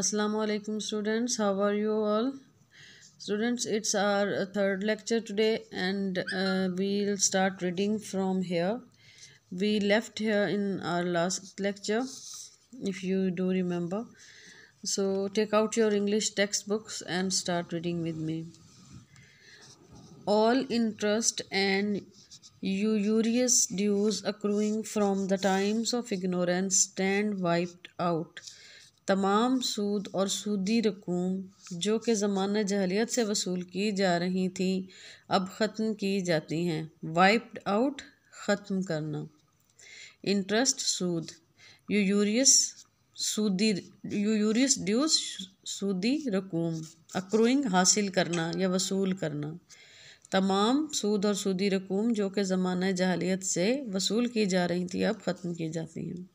assalamu alaikum students how are you all students it's our third lecture today and uh, we'll start reading from here we left here in our last lecture if you do remember so take out your english textbooks and start reading with me all interest and usurious dues accruing from the times of ignorance stand wiped out तमाम सूद और सूदी रकूम जो कि ज़माना जहलीत से वसूल की जा रही थी अब ख़त्म की जाती हैं वाइप्ड आउट ख़त्म करना इंटरेस्ट सूद यूरियस सूदी यूरियस ड्यूस सूदी रकूम अक्रूइंग हासिल करना या वसूल करना तमाम सूद और सूदी रकूम जो कि ज़माना जहलीत से वसूल की जा रही थी अब ख़त्म की जाती हैं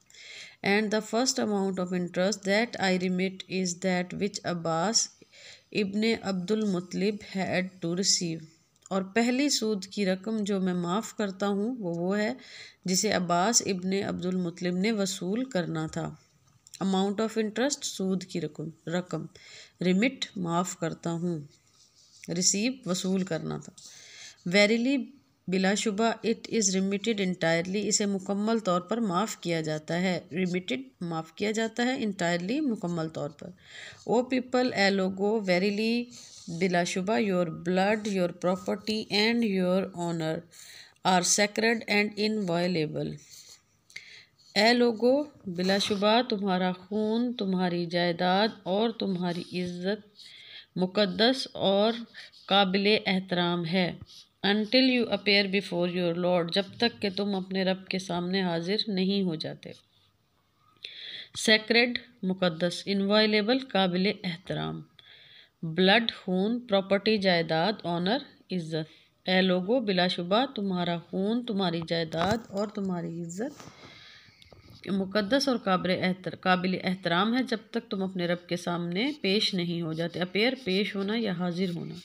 and the first amount of interest that I remit is that which Abbas ibn abdul mutlib had to receive और पहली सूद की रकम जो मैं माफ़ करता हूँ वो वो है जिसे अब्बास इब्न अब्दुल मुतलिब ने वसूल करना था अमाउंट ऑफ इंटरेस्ट सूद की रकम रकम रिमिट माफ़ करता हूँ रिसीव वसूल करना था वेरीली बिलाशुबा इट इज़ रिमिटेड इंटायरली इसे मुकम्मल तौर पर माफ़ किया जाता है रिमिटेड माफ़ किया जाता है इंटायरली मुकम्मल तौर पर ओ पीपल ए लोगो वेरीली बिलाशुबा your blood your property and your honour are sacred and inviolable ए लोगो बिलाशुबा तुम्हारा खून तुम्हारी जायदाद और तुम्हारी इज़्ज़त मुकद्दस और काबिल एहतराम है until you appear before your lord जब तक कि तुम अपने रब के सामने हाजिर नहीं हो जाते सेक्रेड मुकदस इन्वाइलेबल काबिल एहतराम ब्लड खून प्रॉपर्टी जायदाद ऑनर इज़्ज़त ए लोगो बिलाशुबा तुम्हारा खून तुम्हारी जायदाद और तुम्हारी इज़्ज़त मुक़दस और काबिल एहतर, काबिल एहतराम है जब तक तुम अपने रब के सामने पेश नहीं हो जाते अपेयर पेश होना या हाजिर होना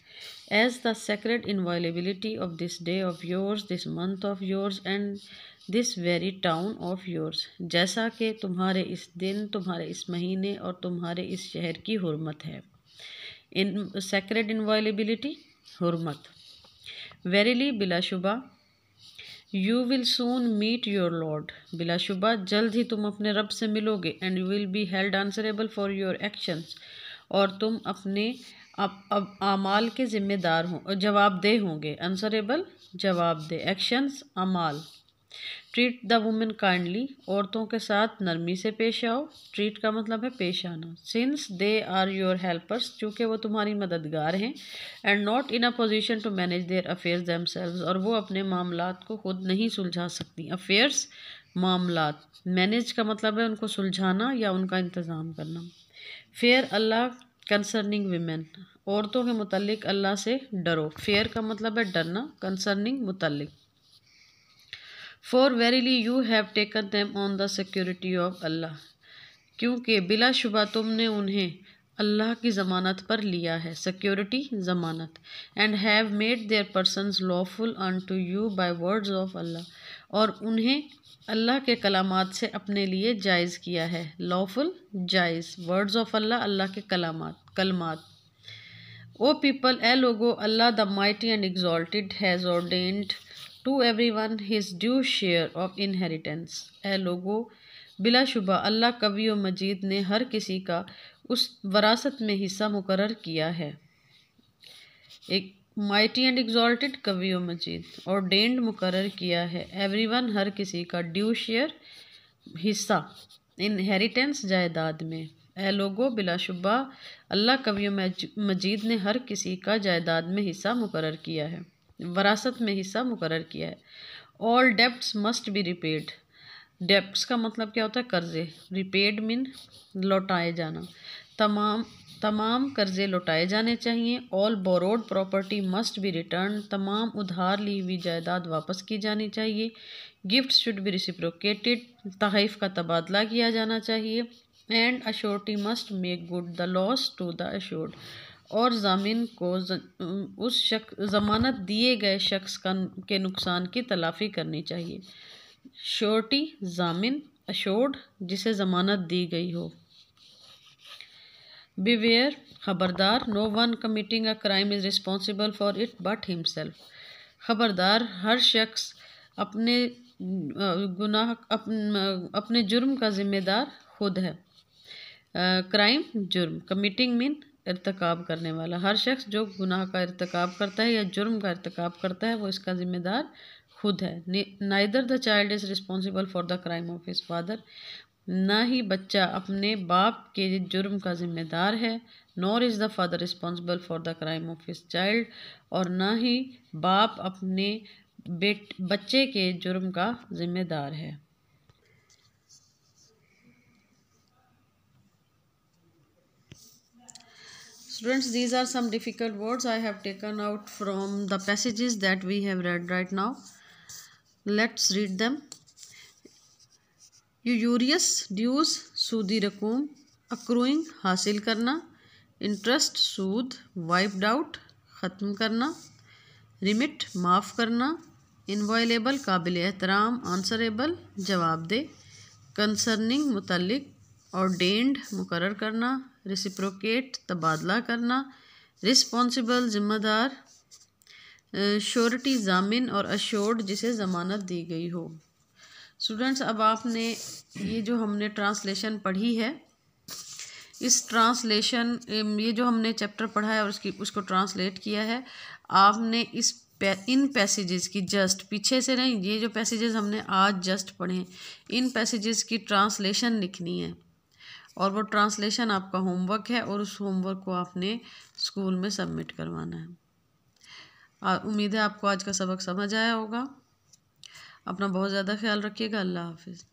as the sacred inviolability of this day of yours this month of yours and this very town of yours जैसा कि तुम्हारे इस दिन तुम्हारे इस महीने और तुम्हारे इस शहर की हरमत है इन सेक्रेड इन्वायलेबिलिटी हरमत वेरीली बिलाशुबा you will soon meet your lord बिलाशुबा जल्द ही तुम अपने रब से मिलोगे and you will be held answerable for your actions और तुम अपने अब अब आमाल के ज़िम्मेदार हों जवाब दे होंगे आंसरेबल जवाब दे एक्शंस अमाल ट्रीट द वुमेन काइंडली औरतों के साथ नरमी से पेश आओ ट्रीट का मतलब है पेश आना since they are your helpers चूँकि वो तुम्हारी मददगार हैं and not in a position to manage their affairs them और वो अपने मामला को खुद नहीं सुलझा सकती अफेयर्स मामला मैनेज का मतलब है उनको सुलझाना या उनका इंतज़ाम करना फेयर अल्लाह कंसर्निंग वीमेन औरतों के मतलब अल्लाह से डरो फेयर का मतलब है डरना कंसर्निंग मुतलक for verily you have taken them on the security of Allah क्योंकि बिलाशुबा तुमने उन्हें अल्लाह की ज़मानत पर लिया है सिक्योरिटी ज़मानत and have made their person lawful unto you by words of Allah और उन्हें अल्लाह के कलाम से अपने लिए जायज़ किया है लॉफुल जायज़ वर्ड्स ऑफ अल्लाह अल्लाह के कलाम कलमात ओ पीपल ए लोगो Allah the mighty and exalted has ordained to every one his due share of inheritance ए लोगो बिलाशुबा अल्लाह कवी मजीद ने हर किसी का उस वरासत में हिस्सा मुकर किया है एक माइटी एंड एग्जॉल्टेड कवी मजीद और डेंड मुकर किया है एवरी वन हर किसी का ड्यू शेयर हिस्सा इनहेरिटेंस जायदाद में ए लोगो बिलाशुबा अल्लाह कवि मजीद ने हर किसी का जायदाद में हिस्सा मुकर किया है वरासत में हिस्सा मुकर किया है all debts must be repaid डेप्ट का मतलब क्या होता है कर्जे रिपेड मीन लौटाए जाना तमाम तमाम कर्जे लौटाए जाने चाहिए all borrowed property must be return तमाम उधार ली हुई जायदाद वापस की जानी चाहिए गिफ्ट शुड बी रिसिप्रोकेटेड तहफ़ का तबादला किया जाना चाहिए and surety must make good the loss to the assured और जामिन को उस शक जमानत दिए गए शख्स का के नुकसान की तलाफ़ी करनी चाहिए शोटी जामिन अशोर्ड जिसे जमानत दी गई हो बीवेयर खबरदार no one committing a crime is responsible for it but himself खबरदार हर शख्स अपने गुनाह अपने जुर्म का जिम्मेदार खुद है क्राइम जुर्म कमिटिंग मीन इरतकब करने वाला हर शख्स जो गुनाह का इरतकाब करता है या जुर्म का इरतकाब करता है वो इसका ज़िम्मेदार खुद है neither the child is responsible for the crime of his father ना ही बच्चा अपने बाप के जुर्म का ज़िम्मेदार है nor is the father responsible for the crime of his child और ना ही बाप अपने बेट बच्चे के जुर्म का ज़िम्मेदार है students these are some difficult words i have taken out from the passages that we have read right now let's read them usurious dues सूदी rakum accruing hasil karna interest सूद wiped out ख़त्म karna remit maaf karna inviolable qabil e answerable answerable jawab de concerning mutalliq ordained muqarrar karna reciprocate तबादला करना responsible ज़िम्मेदार surety जामिन और assured जिसे ज़मानत दी गई हो स्टूडेंट्स अब आपने ये जो हमने ट्रांसलेशन पढ़ी है इस ट्रांसलेशन ये जो हमने चैप्टर पढ़ा है और उसकी उसको ट्रांसलेट किया है आपने इस इन पैसेजेस की जस्ट पीछे से नहीं ये जो पैसेजेस हमने आज जस्ट पढ़े इन पैसेजेस की ट्रांसलेशन लिखनी है और वो ट्रांसलेशन आपका होमवर्क है और उस होमवर्क को आपने स्कूल में सबमिट करवाना है उम्मीद है आपको आज का सबक समझ आया होगा अपना बहुत ज़्यादा ख्याल रखिएगा अल्लाह हाफिज़